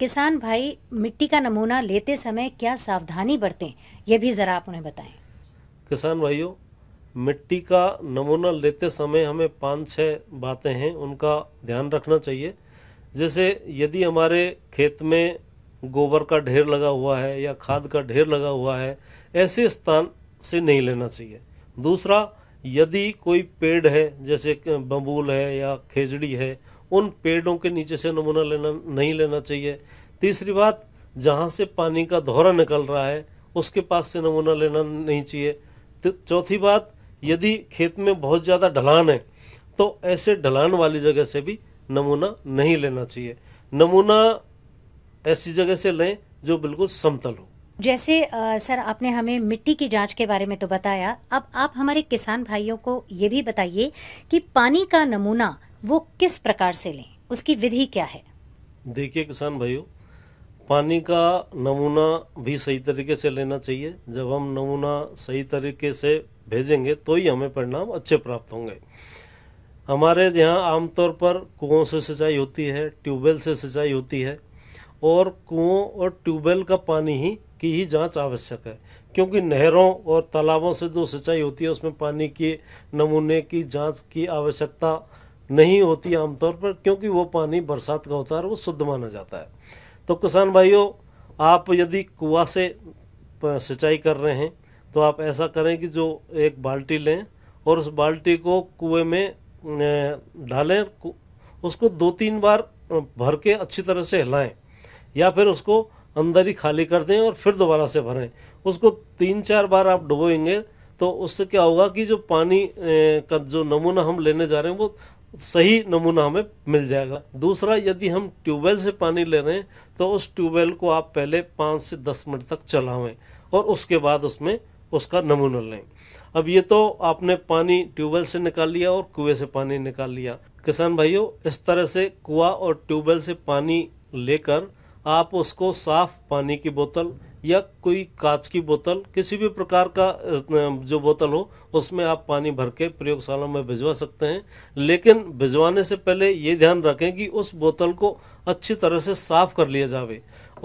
किसान भाई मिट्टी का नमूना लेते समय क्या सावधानी बरतें यह भी ज़रा आप उन्हें बताएं किसान भाइयों मिट्टी का नमूना लेते समय हमें पाँच छह बातें हैं उनका ध्यान रखना चाहिए जैसे यदि हमारे खेत में गोबर का ढेर लगा हुआ है या खाद का ढेर लगा हुआ है ऐसे स्थान से नहीं लेना चाहिए दूसरा यदि कोई पेड़ है जैसे बबूल है या खेजड़ी है उन पेड़ों के नीचे से नमूना लेना नहीं लेना चाहिए तीसरी बात जहाँ से पानी का धोरा निकल रहा है उसके पास से नमूना लेना नहीं चाहिए चौथी बात यदि खेत में बहुत ज़्यादा ढलान है तो ऐसे ढलान वाली जगह से भी नमूना नहीं लेना चाहिए नमूना ऐसी जगह से लें जो बिल्कुल समतल हो जैसे आ, सर आपने हमें मिट्टी की जांच के बारे में तो बताया अब आप हमारे किसान भाइयों को ये भी बताइए कि पानी का नमूना वो किस प्रकार से लें उसकी विधि क्या है देखिए किसान भाइयों पानी का नमूना भी सही तरीके से लेना चाहिए जब हम नमूना सही तरीके से भेजेंगे तो ही हमें परिणाम अच्छे प्राप्त होंगे हमारे यहाँ आमतौर पर कुओं से सिंचाई होती है ट्यूबवेल से सिंचाई होती है और कुओं और ट्यूबवेल का पानी ही की ही जांच आवश्यक है क्योंकि नहरों और तालाबों से जो सिंचाई होती है उसमें पानी के नमूने की जांच की आवश्यकता नहीं होती आमतौर पर क्योंकि वो पानी बरसात का होता है वो शुद्ध माना जाता है तो किसान भाइयों आप यदि कुआ से सिंचाई कर रहे हैं तो आप ऐसा करें कि जो एक बाल्टी लें और उस बाल्टी को कुएं में डालें उसको दो तीन बार भर के अच्छी तरह से हिलाएं या फिर उसको अंदर ही खाली कर दें और फिर दोबारा से भरें उसको तीन चार बार आप डुबोएंगे तो उससे क्या होगा कि जो पानी का जो नमूना हम लेने जा रहे हैं वो सही नमूना हमें मिल जाएगा दूसरा यदि हम ट्यूबवेल से पानी ले रहे हैं तो उस ट्यूबवेल को आप पहले पाँच से दस मिनट तक चलावें और उसके बाद उसमें उसका नमूना लें अब ये तो आपने पानी ट्यूबवेल से निकाल लिया और कुएं से पानी निकाल लिया किसान भाइयों इस तरह से कुआ और ट्यूबवेल से पानी लेकर आप उसको साफ पानी की बोतल या कोई कांच की बोतल किसी भी प्रकार का जो बोतल हो उसमें आप पानी भर के प्रयोगशाला में भिजवा सकते हैं लेकिन भिजवाने से पहले ये ध्यान रखें कि उस बोतल को अच्छी तरह से साफ कर लिया जावे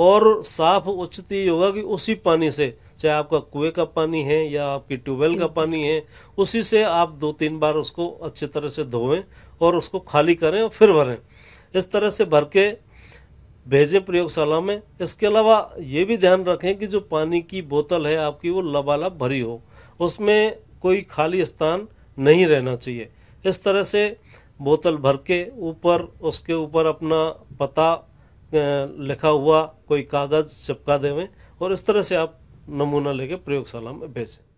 और साफ उचित ये होगा कि उसी पानी से चाहे आपका कुएं का पानी है या आपकी ट्यूबवेल का पानी है उसी से आप दो तीन बार उसको अच्छी तरह से धोएं और उसको खाली करें और फिर भरें इस तरह से भर के भेजें प्रयोगशाला में इसके अलावा ये भी ध्यान रखें कि जो पानी की बोतल है आपकी वो लबाला भरी हो उसमें कोई खाली स्थान नहीं रहना चाहिए इस तरह से बोतल भर के ऊपर उसके ऊपर अपना पता लिखा हुआ कोई कागज़ चिपका देवें और इस तरह से आप नमूना लेके प्रयोगशाला में भेजें